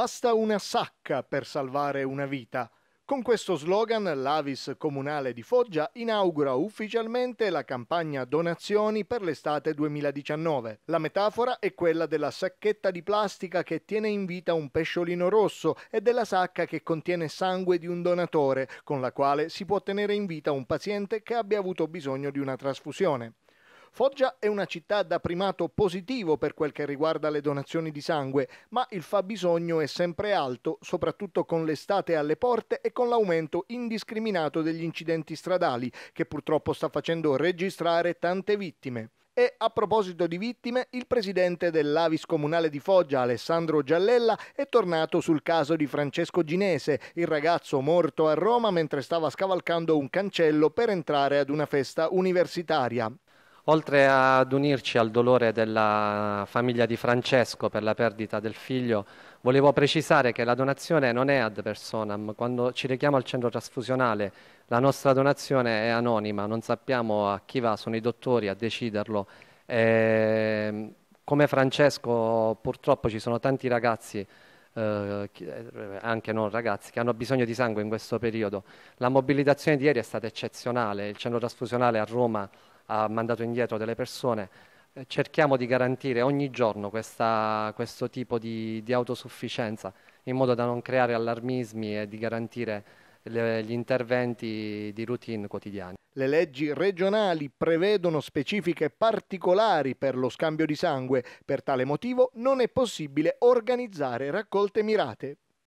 Basta una sacca per salvare una vita. Con questo slogan l'Avis Comunale di Foggia inaugura ufficialmente la campagna donazioni per l'estate 2019. La metafora è quella della sacchetta di plastica che tiene in vita un pesciolino rosso e della sacca che contiene sangue di un donatore, con la quale si può tenere in vita un paziente che abbia avuto bisogno di una trasfusione. Foggia è una città da primato positivo per quel che riguarda le donazioni di sangue, ma il fabbisogno è sempre alto, soprattutto con l'estate alle porte e con l'aumento indiscriminato degli incidenti stradali, che purtroppo sta facendo registrare tante vittime. E a proposito di vittime, il presidente dell'Avis Comunale di Foggia, Alessandro Giallella, è tornato sul caso di Francesco Ginese, il ragazzo morto a Roma mentre stava scavalcando un cancello per entrare ad una festa universitaria. Oltre ad unirci al dolore della famiglia di Francesco per la perdita del figlio, volevo precisare che la donazione non è ad personam. Quando ci richiamo al centro trasfusionale, la nostra donazione è anonima, non sappiamo a chi va, sono i dottori a deciderlo. E, ehm, come Francesco, purtroppo ci sono tanti ragazzi eh, eh, anche non ragazzi, che hanno bisogno di sangue in questo periodo. La mobilitazione di ieri è stata eccezionale, il centro trasfusionale a Roma ha mandato indietro delle persone. Eh, cerchiamo di garantire ogni giorno questa, questo tipo di, di, autosufficienza in modo da non creare allarmismi e di garantire le, gli interventi di routine quotidiani. Le leggi regionali prevedono specifiche particolari per lo scambio di sangue, per tale motivo non è possibile organizzare raccolte mirate.